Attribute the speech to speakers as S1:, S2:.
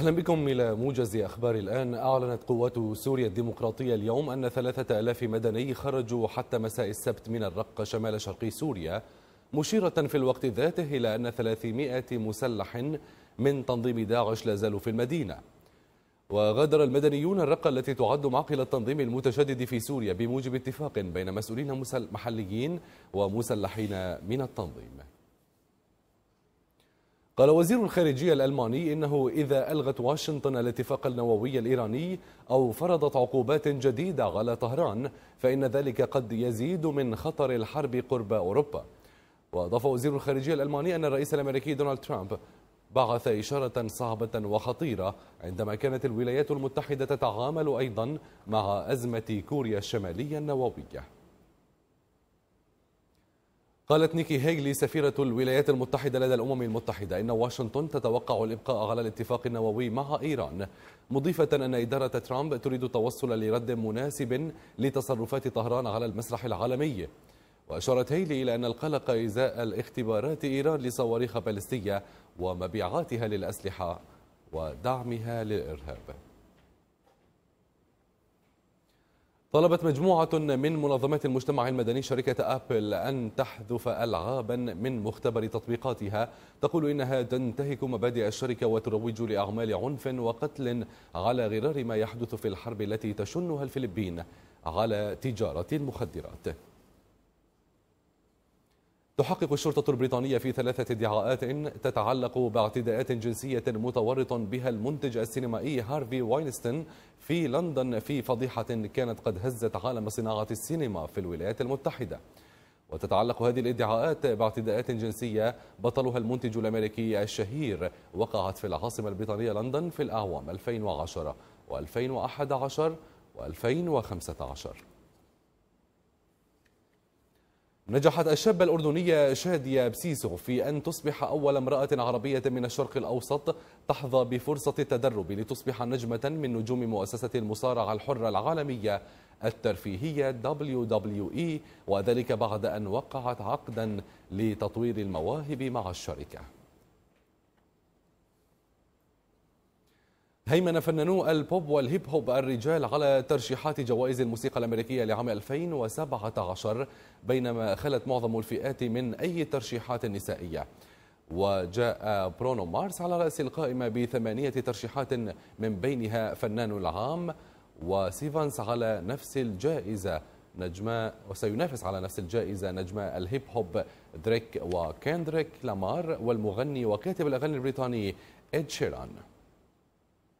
S1: أهلا بكم إلى موجز أخبار الآن أعلنت قوات سوريا الديمقراطية اليوم أن ثلاثة ألاف مدني خرجوا حتى مساء السبت من الرقة شمال شرقي سوريا مشيرة في الوقت ذاته إلى أن 300 مسلح من تنظيم داعش لا زالوا في المدينة وغادر المدنيون الرقة التي تعد معقل التنظيم المتشدد في سوريا بموجب اتفاق بين مسؤولين محليين ومسلحين من التنظيم قال وزير الخارجية الألماني إنه إذا ألغت واشنطن الاتفاق النووي الإيراني أو فرضت عقوبات جديدة على طهران فإن ذلك قد يزيد من خطر الحرب قرب أوروبا وأضاف وزير الخارجية الألماني أن الرئيس الأمريكي دونالد ترامب بعث إشارة صعبة وخطيرة عندما كانت الولايات المتحدة تتعامل أيضا مع أزمة كوريا الشمالية النووية قالت نيكي هيغلي سفيرة الولايات المتحدة لدى الأمم المتحدة إن واشنطن تتوقع الإبقاء على الاتفاق النووي مع إيران مضيفة أن إدارة ترامب تريد التوصل لرد مناسب لتصرفات طهران على المسرح العالمي وأشارت هيلي إلى أن القلق إزاء الاختبارات إيران لصواريخ بالستية ومبيعاتها للأسلحة ودعمها للإرهاب طلبت مجموعة من منظمات المجتمع المدني شركة أبل أن تحذف ألعابا من مختبر تطبيقاتها تقول إنها تنتهك مبادئ الشركة وتروج لأعمال عنف وقتل على غرار ما يحدث في الحرب التي تشنها الفلبين على تجارة المخدرات تحقق الشرطة البريطانية في ثلاثة ادعاءات تتعلق باعتداءات جنسية متورط بها المنتج السينمائي هارفي واينستون في لندن في فضيحة كانت قد هزت عالم صناعة السينما في الولايات المتحدة وتتعلق هذه الادعاءات باعتداءات جنسية بطلها المنتج الأمريكي الشهير وقعت في العاصمة البريطانية لندن في الأعوام 2010 و2011 و2015 نجحت الشابة الأردنية شادية بسيسو في أن تصبح أول امرأة عربية من الشرق الأوسط تحظى بفرصة التدرب لتصبح نجمة من نجوم مؤسسة المصارعة الحرة العالمية الترفيهية WWE وذلك بعد أن وقعت عقدا لتطوير المواهب مع الشركة هيمن فنانو البوب والهيب هوب الرجال على ترشيحات جوائز الموسيقى الأمريكية لعام 2017 بينما خلت معظم الفئات من أي ترشيحات نسائية وجاء برونو مارس على رأس القائمة بثمانية ترشيحات من بينها فنان العام وسيفانس على نفس الجائزة نجمة وسينافس على نفس الجائزة نجمة الهيب هوب دريك وكيندريك لامار والمغني وكاتب الأغاني البريطاني إد شيران